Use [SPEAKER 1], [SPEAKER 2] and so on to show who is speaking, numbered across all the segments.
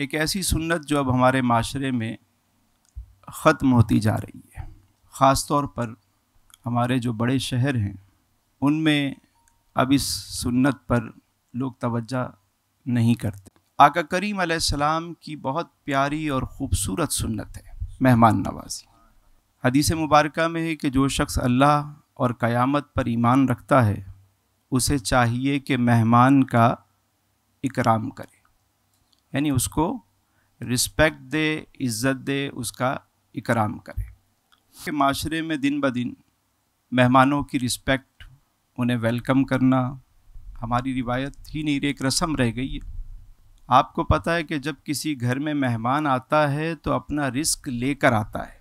[SPEAKER 1] एक ऐसी सुन्नत जो अब हमारे माशरे में ख़त्म होती जा रही है ख़ास तौर पर हमारे जो बड़े शहर हैं उनमें अब इस सुन्नत पर लोग तवज्जा नहीं करते आका करीम सलाम की बहुत प्यारी और ख़ूबसूरत सुन्नत है मेहमान नवाजी हदीस मुबारक में है कि जो शख्स अल्लाह और क़यामत पर ईमान रखता है उसे चाहिए कि मेहमान का इकराम करे यानी उसको रिस्पेक्ट दे इज़्ज़त दे उसका इकराम करे के माशरे में दिन ब दिन मेहमानों की रिस्पेक्ट उन्हें वेलकम करना हमारी रिवायत ही नहीं एक रस्म रह गई है आपको पता है कि जब किसी घर में मेहमान आता है तो अपना रिस्क लेकर आता है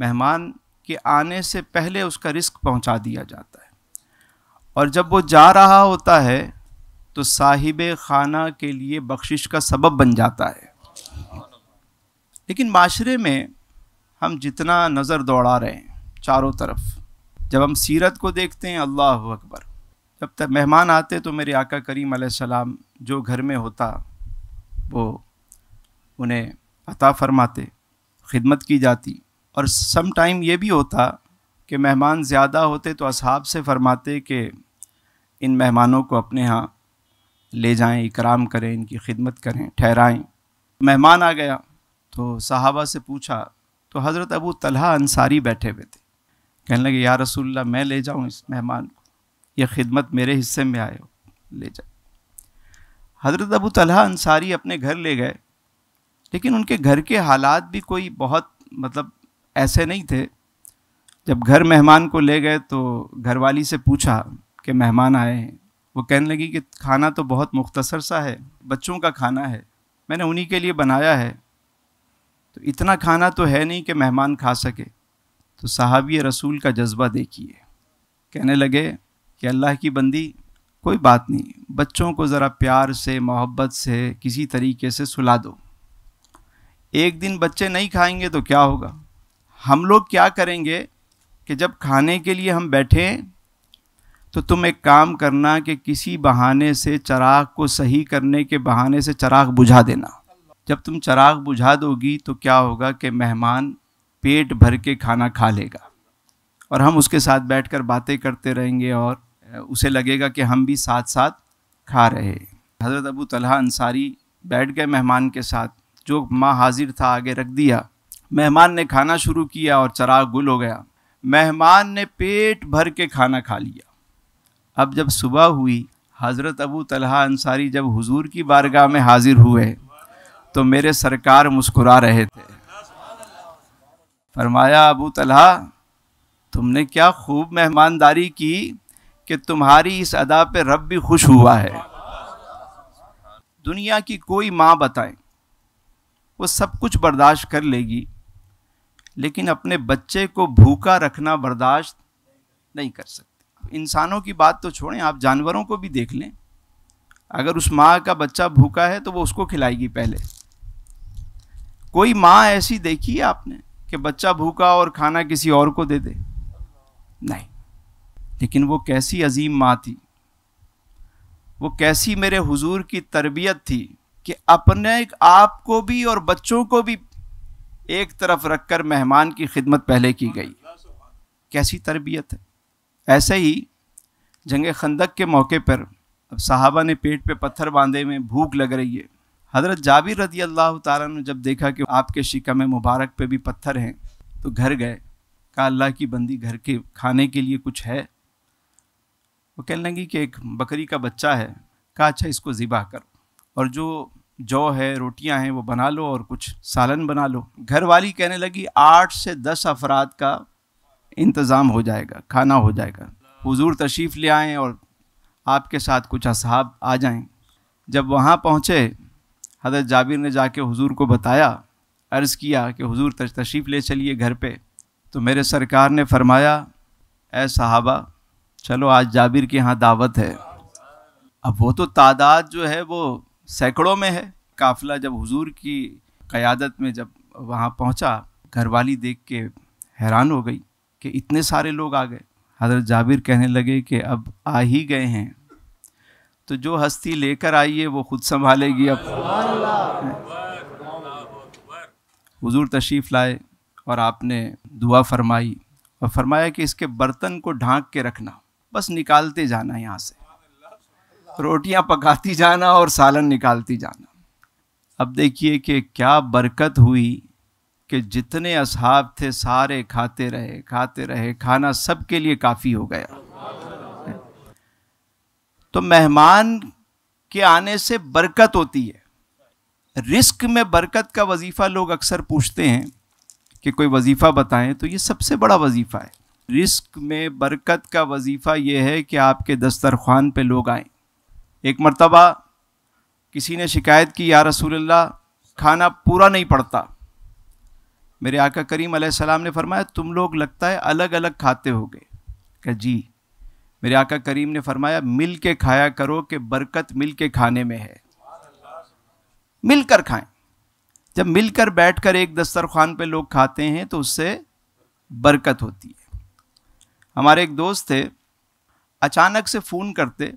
[SPEAKER 1] मेहमान के आने से पहले उसका रिस्क पहुंचा दिया जाता है और जब वो जा रहा होता है तो साहिब खाना के लिए बख्शिश का सबब बन जाता है लेकिन माशरे में हम जितना नज़र दौड़ा रहे हैं चारों तरफ जब हम सीरत को देखते हैं अल्लाह अकबर जब तक मेहमान आते तो मेरे आका करीम सलाम जो घर में होता वो उन्हें अता फरमाते खिदमत की जाती और सम टाइम ये भी होता कि मेहमान ज़्यादा होते तो असहाब से फरमाते कि इन मेहमानों को अपने यहाँ ले जाएं इकराम करें इनकी खिदमत करें ठहराएं मेहमान आ गया तो सहाबा से पूछा तो हज़रत अबू तलहा अंसारी बैठे हुए थे कहने लगे या रसूल्ला मैं ले जाऊँ इस मेहमान को ये खिदमत मेरे हिस्से में आए हो ले जाए हज़रत अबू तलहा अंसारी अपने घर ले गए लेकिन उनके घर के हालात भी कोई बहुत मतलब ऐसे नहीं थे जब घर मेहमान को ले गए तो घरवाली से पूछा कि मेहमान आए हैं वो कहने लगी कि खाना तो बहुत मुख्तसर सा है बच्चों का खाना है मैंने उन्हीं के लिए बनाया है तो इतना खाना तो है नहीं कि मेहमान खा सके तो सहाबी रसूल का जज्बा देखिए कहने लगे कि अल्लाह की बंदी कोई बात नहीं बच्चों को ज़रा प्यार से मोहब्बत से किसी तरीके से सुला दो एक दिन बच्चे नहीं खाएंगे तो क्या होगा हम लोग क्या करेंगे कि जब खाने के लिए हम बैठें तो तुम एक काम करना कि किसी बहाने से चराग को सही करने के बहाने से चराग बुझा देना जब तुम चराग बुझा दोगी तो क्या होगा कि मेहमान पेट भर के खाना खा लेगा और हम उसके साथ बैठकर बातें करते रहेंगे और उसे लगेगा कि हम भी साथ साथ खा रहे हज़रत अबू तलहा अंसारी बैठ गए मेहमान के साथ जो माँ हाजिर था आगे रख दिया मेहमान ने खाना शुरू किया और चराग गुल हो गया मेहमान ने पेट भर के खाना खा लिया अब जब सुबह हुई हज़रत अबू तलहा अंसारी जब हुजूर की बारगाह में हाजिर हुए तो मेरे सरकार मुस्कुरा रहे थे फरमाया अबू तलहा तुमने क्या खूब मेहमानदारी की कि तुम्हारी इस अदा पे रब भी खुश हुआ है दुनिया की कोई माँ बताएं वो सब कुछ बर्दाश्त कर लेगी लेकिन अपने बच्चे को भूखा रखना बर्दाश्त नहीं कर सकती इंसानों की बात तो छोड़ें आप जानवरों को भी देख लें अगर उस माँ का बच्चा भूखा है तो वो उसको खिलाएगी पहले कोई माँ ऐसी देखी है आपने कि बच्चा भूखा और खाना किसी और को दे दे नहीं लेकिन वो कैसी अजीम माँ थी वो कैसी मेरे हुजूर की तरबियत थी कि अपने आप को भी और बच्चों को भी एक तरफ रखकर मेहमान की खिदमत पहले की गई कैसी तरबियत है ऐसे ही जंग खंदक के मौके पर अब साहबा ने पेट पे पत्थर बांधे में भूख लग रही है हज़रत जाबिर रदी अल्लाह तारा ने जब देखा कि आपके शिकम मुबारक पे भी पत्थर हैं तो घर गए का अल्लाह की बंदी घर के खाने के लिए कुछ है वो कहने लगी कि एक बकरी का बच्चा है कहा अच्छा इसको ज़िबा कर और जो जौ है रोटियां हैं वो बना लो और कुछ सालन बना लो घर वाली कहने लगी आठ से दस अफराद का इंतज़ाम हो जाएगा खाना हो जाएगा हुजूर तशरीफ़ ले आएँ और आपके साथ कुछ असहाब आ जाएं जब वहाँ पहुँचे हजरत जाबिर ने जाके हुजूर को बताया अर्ज़ किया कि हुजूर तशरीफ़ ले चलिए घर पे तो मेरे सरकार ने फरमाया ऐ साहबा चलो आज जाबिर के यहाँ दावत है अब वो तो तादाद जो है वो सैकड़ों में है काफ़िला जब हुजूर की क़्यादत में जब वहाँ पहुँचा घरवाली देख के हैरान हो गई कि इतने सारे लोग आ गए हज़रत जाबिर कहने लगे कि अब आ ही गए हैं तो जो हस्ती लेकर आई है वो खुद संभालेगी अब हजूर तशरीफ़ लाए और आपने दुआ फरमाई और फरमाया कि इसके बर्तन को ढांक के रखना बस निकालते जाना यहाँ से रोटियाँ पकाती जाना और सालन निकालती जाना अब देखिए कि क्या बरकत हुई कि जितने असहाब थे सारे खाते रहे खाते रहे खाना सबके लिए काफ़ी हो गया तो मेहमान के आने से बरकत होती है रिस्क में बरकत का वजीफ़ा लोग अक्सर पूछते हैं कि कोई वजीफ़ा बताएं तो ये सबसे बड़ा वजीफ़ा है रिस्क में बरकत का वजीफ़ा ये है कि आपके दस्तरखान पे लोग आए एक मरतबा किसी ने शिकायत की या रसूल्ला खाना पूरा नहीं पड़ता मेरे आका करीम सलाम ने फरमाया तुम लोग लगता है अलग अलग खाते हो गए क्या जी मेरे आका करीम ने फरमाया मिल के खाया करो कि बरकत मिल के खाने में है मिलकर खाएं जब मिलकर बैठकर एक दस्तरखान पे लोग खाते हैं तो उससे बरकत होती है हमारे एक दोस्त थे अचानक से फ़ोन करते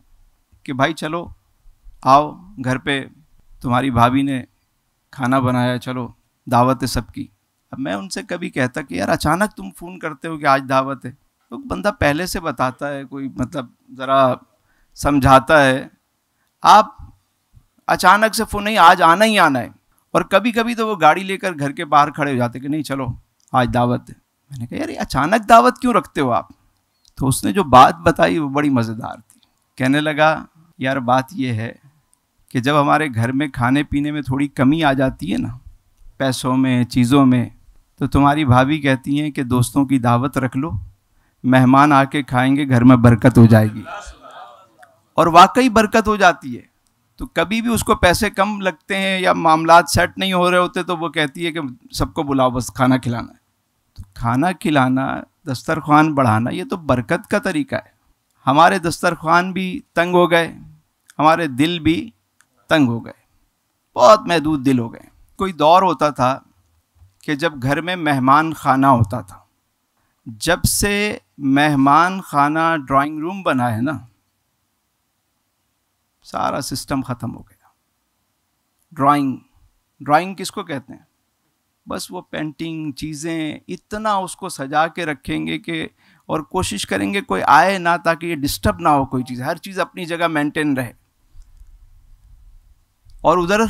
[SPEAKER 1] कि भाई चलो आओ घर पे तुम्हारी भाभी ने खाना बनाया चलो दावत है सबकी अब मैं उनसे कभी कहता कि यार अचानक तुम फ़ोन करते हो कि आज दावत है तो बंदा पहले से बताता है कोई मतलब ज़रा समझाता है आप अचानक से फ़ोन नहीं आज आना ही आना है और कभी कभी तो वो गाड़ी लेकर घर के बाहर खड़े हो जाते कि नहीं चलो आज दावत है मैंने कहा यार अचानक दावत क्यों रखते हो आप तो उसने जो बात बताई वो बड़ी मज़ेदार थी कहने लगा यार बात यह है कि जब हमारे घर में खाने पीने में थोड़ी कमी आ जाती है ना पैसों में चीज़ों में तो तुम्हारी भाभी कहती हैं कि दोस्तों की दावत रख लो मेहमान आके खाएंगे घर में बरकत हो जाएगी और वाकई बरकत हो जाती है तो कभी भी उसको पैसे कम लगते हैं या मामला सेट नहीं हो रहे होते तो वो कहती है कि सबको बुलाओ बस खाना खिलाना है तो खाना खिलाना दस्तरखान बढ़ाना ये तो बरकत का तरीका है हमारे दस्तरखान भी तंग हो गए हमारे दिल भी तंग हो गए बहुत महदूद दिल हो गए कोई दौर होता था कि जब घर में मेहमान खाना होता था जब से मेहमान खाना ड्राइंग रूम बना है ना सारा सिस्टम ख़त्म हो गया ड्राइंग ड्राइंग किसको कहते हैं बस वो पेंटिंग चीज़ें इतना उसको सजा के रखेंगे कि और कोशिश करेंगे कोई आए ना ताकि ये डिस्टर्ब ना हो कोई चीज़ हर चीज़ अपनी जगह मेंटेन रहे और उधर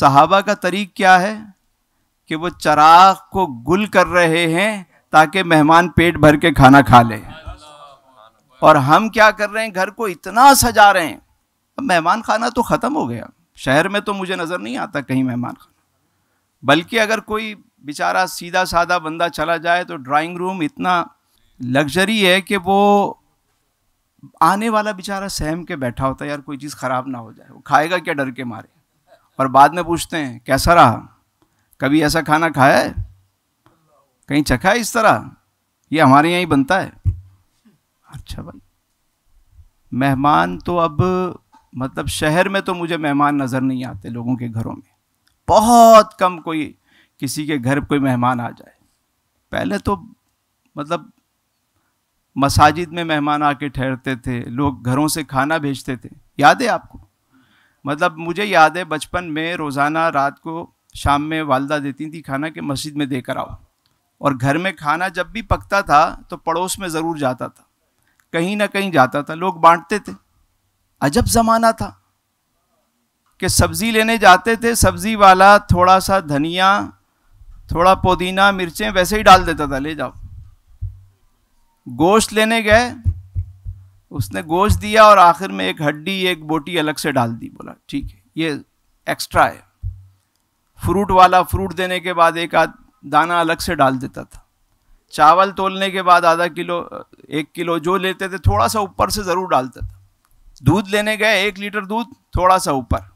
[SPEAKER 1] सहाबा का तरीक क्या है कि वो चराग को गुल कर रहे हैं ताकि मेहमान पेट भर के खाना खा ले और हम क्या कर रहे हैं घर को इतना सजा रहे हैं अब मेहमान खाना तो ख़त्म हो गया शहर में तो मुझे नज़र नहीं आता कहीं मेहमान खाना बल्कि अगर कोई बेचारा सीधा साधा बंदा चला जाए तो ड्राइंग रूम इतना लग्जरी है कि वो आने वाला बेचारा सहम के बैठा होता है यार कोई चीज़ ख़राब ना हो जाए वो खाएगा क्या डर के मारे और बाद में पूछते हैं कैसा रहा कभी ऐसा खाना खाया है कहीं चखा है इस तरह ये हमारे यहाँ ही बनता है अच्छा भाई मेहमान तो अब मतलब शहर में तो मुझे मेहमान नज़र नहीं आते लोगों के घरों में बहुत कम कोई किसी के घर कोई मेहमान आ जाए पहले तो मतलब मसाजिद में मेहमान आके ठहरते थे लोग घरों से खाना भेजते थे याद है आपको मतलब मुझे याद है बचपन में रोज़ाना रात को शाम में वालदा देती थी खाना कि मस्जिद में देकर आओ और घर में खाना जब भी पकता था तो पड़ोस में ज़रूर जाता था कहीं ना कहीं जाता था लोग बांटते थे अजब ज़माना था कि सब्ज़ी लेने जाते थे सब्ज़ी वाला थोड़ा सा धनिया थोड़ा पुदीना मिर्चें वैसे ही डाल देता था ले जाओ गोश्त लेने गए उसने गोश्त दिया और आखिर में एक हड्डी एक बोटी अलग से डाल दी बोला ठीक है ये एक्स्ट्रा है फ्रूट वाला फ्रूट देने के बाद एक आध दाना अलग से डाल देता था चावल तोलने के बाद आधा किलो एक किलो जो लेते थे थोड़ा सा ऊपर से ज़रूर डालता था दूध लेने गए एक लीटर दूध थोड़ा सा ऊपर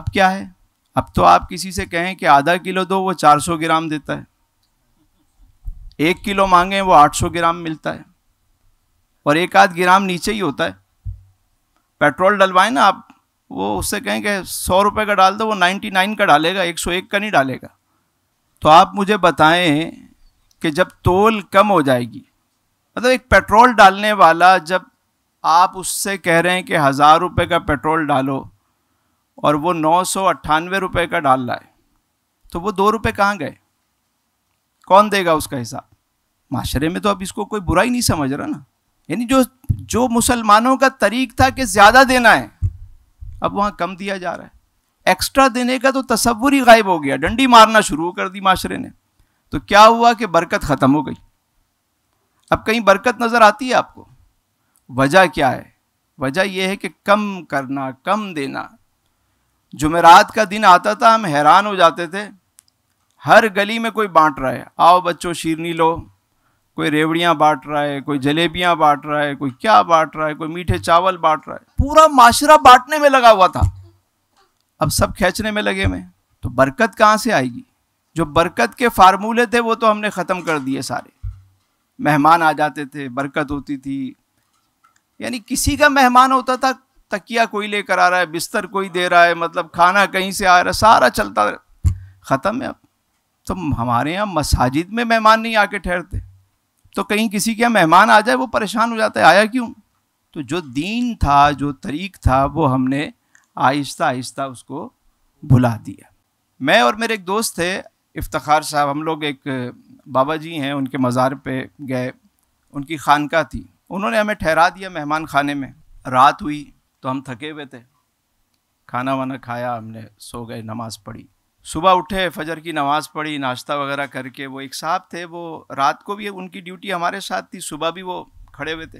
[SPEAKER 1] अब क्या है अब तो आप किसी से कहें कि आधा किलो दो वो 400 ग्राम देता है एक किलो मांगे वो 800 ग्राम मिलता है और एक आध ग्राम नीचे ही होता है पेट्रोल डलवाएं ना आप वो उससे कहेंगे सौ रुपये का डाल दो वो नाइन्टी नाइन का डालेगा एक सौ एक का नहीं डालेगा तो आप मुझे बताएं कि जब तोल कम हो जाएगी मतलब एक पेट्रोल डालने वाला जब आप उससे कह रहे हैं कि हज़ार रुपये का पेट्रोल डालो और वो नौ सौ अट्ठानवे रुपये का डाल रहा है तो वो दो रुपये कहाँ गए कौन देगा उसका हिसाब माशरे में तो अब इसको कोई बुराई नहीं समझ रहा ना यानी जो जो मुसलमानों का तरीक था कि ज़्यादा देना है अब वहाँ कम दिया जा रहा है एक्स्ट्रा देने का तो तस्वुर ही गायब हो गया डंडी मारना शुरू कर दी माशरे ने तो क्या हुआ कि बरकत ख़त्म हो गई अब कहीं बरकत नज़र आती है आपको वजह क्या है वजह यह है कि कम करना कम देना जुमेरात का दिन आता था हम हैरान हो जाते थे हर गली में कोई बांट रहा है आओ बच्चों शीरनी लो कोई रेवड़ियाँ बांट रहा है कोई जलेबियाँ बांट रहा है कोई क्या बांट रहा है कोई मीठे चावल बांट रहा है पूरा माशरा बांटने में लगा हुआ था अब सब खींचने में लगे हुए तो बरकत कहाँ से आएगी जो बरकत के फार्मूले थे वो तो हमने ख़त्म कर दिए सारे मेहमान आ जाते थे बरकत होती थी यानी किसी का मेहमान होता था तकिया कोई लेकर आ रहा है बिस्तर कोई दे रहा है मतलब खाना कहीं से आ रहा है सारा चलता ख़त्म है अब तो हमारे यहाँ मसाजिद में मेहमान नहीं आके ठहरते तो कहीं किसी के मेहमान आ जाए वो परेशान हो जाता है आया क्यों तो जो दीन था जो तरीक था वो हमने आहिस्ता आहिस्ता उसको भुला दिया मैं और मेरे एक दोस्त थे इफ्तार साहब हम लोग एक बाबा जी हैं उनके मज़ार पे गए उनकी खानका थी उन्होंने हमें ठहरा दिया मेहमान खाने में रात हुई तो हम थके हुए थे खाना वाना खाया हमने सो गए नमाज़ पढ़ी सुबह उठे फजर की नमाज़ पढ़ी नाश्ता वगैरह करके वो एक साहब थे वो रात को भी उनकी ड्यूटी हमारे साथ थी सुबह भी वो खड़े हुए थे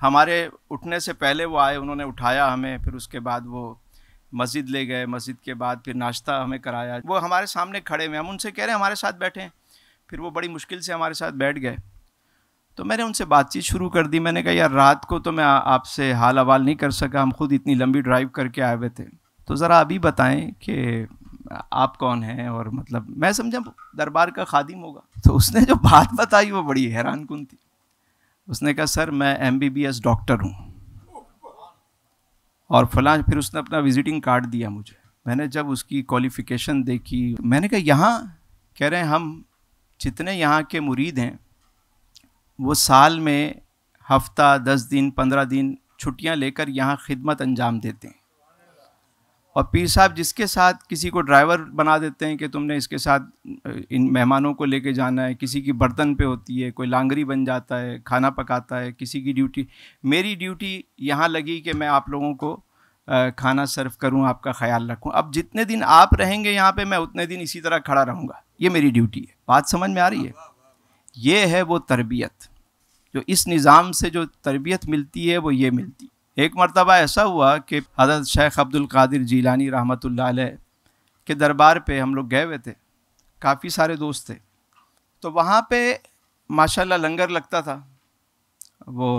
[SPEAKER 1] हमारे उठने से पहले वो आए उन्होंने उठाया हमें फिर उसके बाद वो मस्जिद ले गए मस्जिद के बाद फिर नाश्ता हमें कराया वो हमारे सामने खड़े हुए हम उनसे कह रहे हैं हमारे साथ बैठे फिर वो बड़ी मुश्किल से हमारे साथ बैठ गए तो मैंने उनसे बातचीत शुरू कर दी मैंने कहा यार रात को तो मैं आपसे हाल हवाल नहीं कर सका हम खुद इतनी लंबी ड्राइव करके आए हुए थे तो ज़रा अभी बताएं कि आप कौन हैं और मतलब मैं समझा दरबार का खादिम होगा तो उसने जो बात बताई वो बड़ी हैरान कन थी उसने कहा सर मैं एम डॉक्टर हूँ और फला फिर उसने अपना विज़िटिंग कार्ड दिया मुझे मैंने जब उसकी क्वालिफ़िकेशन देखी मैंने कहा यहाँ कह रहे हैं हम जितने यहाँ के मुरीद हैं वो साल में हफ्ता दस दिन पंद्रह दिन छुट्टियाँ लेकर यहाँ खिदमत अंजाम देते हैं और पीर साहब जिसके साथ किसी को ड्राइवर बना देते हैं कि तुमने इसके साथ इन मेहमानों को लेके जाना है किसी की बर्तन पे होती है कोई लांगरी बन जाता है खाना पकाता है किसी की ड्यूटी मेरी ड्यूटी यहाँ लगी कि मैं आप लोगों को खाना सर्व करूँ आपका ख्याल रखूँ अब जितने दिन आप रहेंगे यहाँ पर मैं उतने दिन इसी तरह खड़ा रहूँगा ये मेरी ड्यूटी है बात समझ में आ रही है ये है वो तरबियत जो इस निज़ाम से जो तरबियत मिलती है वो ये मिलती है एक मरतबा ऐसा हुआ कि हज़रत शेख अब्दुल कादिर जीलानी रहमत के दरबार पे हम लोग गए हुए थे काफ़ी सारे दोस्त थे तो वहाँ पे माशाल्लाह लंगर लगता था वो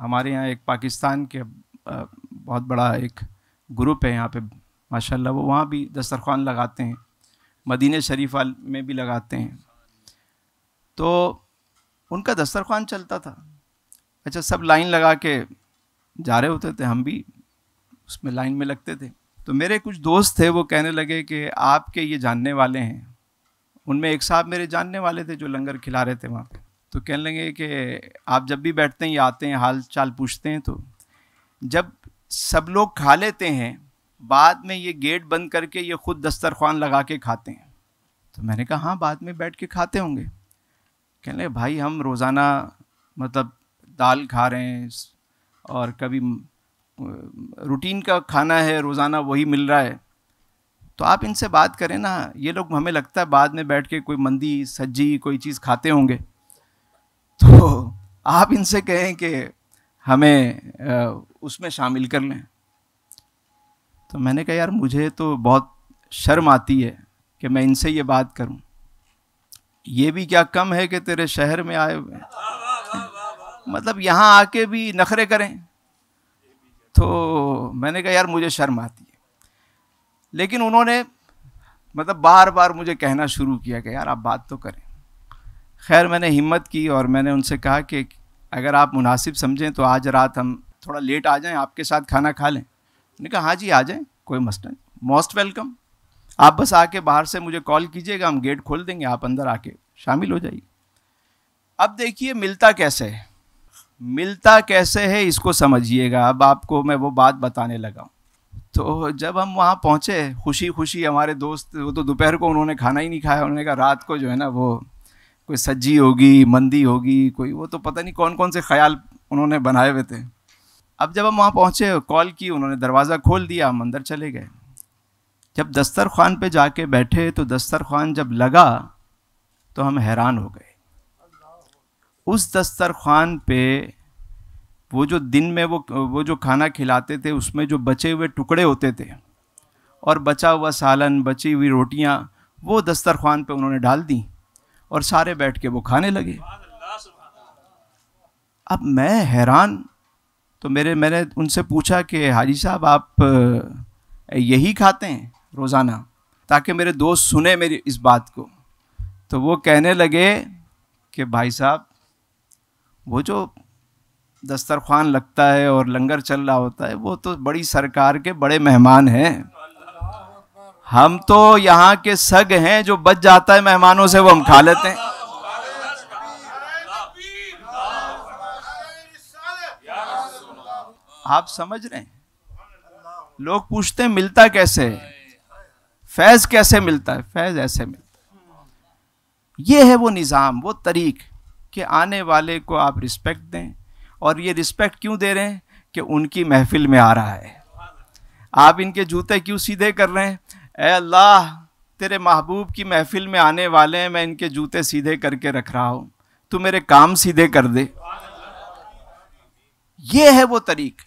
[SPEAKER 1] हमारे यहाँ एक पाकिस्तान के बहुत बड़ा एक ग्रुप है यहाँ पे माशाल्लाह वो वहाँ भी दस्तरखान लगाते हैं मदीने शरीफ में भी लगाते हैं तो उनका दस्तरखान चलता था अच्छा सब लाइन लगा के जा रहे होते थे हम भी उसमें लाइन में लगते थे तो मेरे कुछ दोस्त थे वो कहने लगे कि आपके ये जानने वाले हैं उनमें एक साहब मेरे जानने वाले थे जो लंगर खिला रहे थे वहाँ पर तो कहने लगे कि आप जब भी बैठते हैं या आते हैं हाल चाल पूछते हैं तो जब सब लोग खा लेते हैं बाद में ये गेट बंद करके ये खुद दस्तरखान लगा के खाते हैं तो मैंने कहा हाँ बाद में बैठ के खाते होंगे कहने भाई हम रोज़ाना मतलब दाल खा रहे हैं और कभी रूटीन का खाना है रोज़ाना वही मिल रहा है तो आप इनसे बात करें ना ये लोग हमें लगता है बाद में बैठ के कोई मंदी सज्जी कोई चीज़ खाते होंगे तो आप इनसे कहें कि हमें उसमें शामिल कर लें तो मैंने कहा यार मुझे तो बहुत शर्म आती है कि मैं इनसे ये बात करूं ये भी क्या कम है कि तेरे शहर में आए हुए मतलब यहाँ आके भी नखरे करें तो मैंने कहा यार मुझे शर्म आती है लेकिन उन्होंने मतलब बार बार मुझे कहना शुरू किया कि यार आप बात तो करें खैर मैंने हिम्मत की और मैंने उनसे कहा कि अगर आप मुनासिब समझें तो आज रात हम थोड़ा लेट आ जाएं आपके साथ खाना खा लें उन्होंने कहा हाँ जी आ जाएं कोई मसला नहीं मोस्ट वेलकम आप बस आके बाहर से मुझे कॉल कीजिएगा हम गेट खोल देंगे आप अंदर आके शामिल हो जाइए अब देखिए मिलता कैसे है मिलता कैसे है इसको समझिएगा अब आपको मैं वो बात बताने लगा हूँ तो जब हम वहाँ पहुँचे खुशी खुशी हमारे दोस्त वो तो दोपहर को उन्होंने खाना ही नहीं खाया उन्होंने कहा रात को जो है ना वो कोई सज्जी होगी मंदी होगी कोई वो तो पता नहीं कौन कौन से ख्याल उन्होंने बनाए हुए थे अब जब हम वहाँ पहुँचे कॉल की उन्होंने दरवाज़ा खोल दिया हम अंदर चले गए जब दस्तरखान पे जाके बैठे तो दस्तरखान जब लगा तो हम हैरान हो गए उस दस्तरखान पे वो जो दिन में वो वो जो खाना खिलाते थे उसमें जो बचे हुए टुकड़े होते थे और बचा हुआ सालन बची हुई रोटियां वो दस्तरखान पे उन्होंने डाल दी और सारे बैठ के वो खाने लगे अब मैं हैरान तो मेरे मैंने उनसे पूछा कि हाजी साहब आप यही खाते हैं रोज़ाना ताकि मेरे दोस्त सुने मेरी इस बात को तो वो कहने लगे कि भाई साहब वो जो दस्तरखान लगता है और लंगर चल रहा होता है वो तो बड़ी सरकार के बड़े मेहमान हैं हम तो यहाँ के सग हैं जो बच जाता है मेहमानों से वो हम खा लेते हैं आप समझ रहे हैं लोग पूछते हैं मिलता कैसे है फैज कैसे मिलता है फैज ऐसे मिलता है ये है वो निज़ाम वो तरीक़ कि आने वाले को आप रिस्पेक्ट दें और ये रिस्पेक्ट क्यों दे रहे हैं कि उनकी महफिल में आ रहा है आप इनके जूते क्यों सीधे कर रहे हैं अल्लाह तेरे महबूब की महफिल में आने वाले हैं मैं इनके जूते सीधे करके रख रहा हूँ तू मेरे काम सीधे कर दे ये है वो तरीक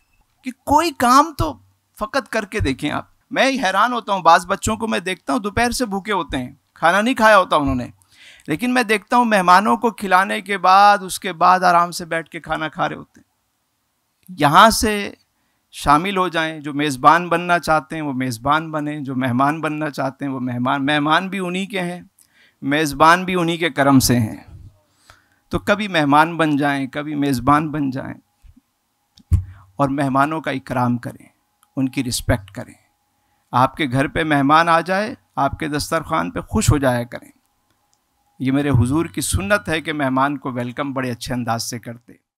[SPEAKER 1] कि कोई काम तो फ़कत करके देखें आप मैं हैरान होता हूँ बाज़ बच्चों को मैं देखता हूँ दोपहर से भूखे होते हैं खाना नहीं खाया होता उन्होंने लेकिन मैं देखता हूँ मेहमानों को खिलाने के बाद उसके बाद आराम से बैठ के खाना खा रहे होते हैं यहाँ से शामिल हो जाएं जो मेज़बान बनना चाहते हैं वो मेज़बान बने जो मेहमान बनना चाहते हैं वो मेहमान मेहमान भी उन्हीं के हैं मेज़बान भी उन्हीं के करम से हैं तो कभी मेहमान बन जाएं कभी मेज़बान बन जाएं और मेहमानों का इकराम करें उनकी रिस्पेक्ट करें आपके घर पे मेहमान आ जाए आपके दस्तरखान पे खुश हो जाया करें ये मेरे हुजूर की सुन्नत है कि मेहमान को वेलकम बड़े अच्छे अंदाज से करते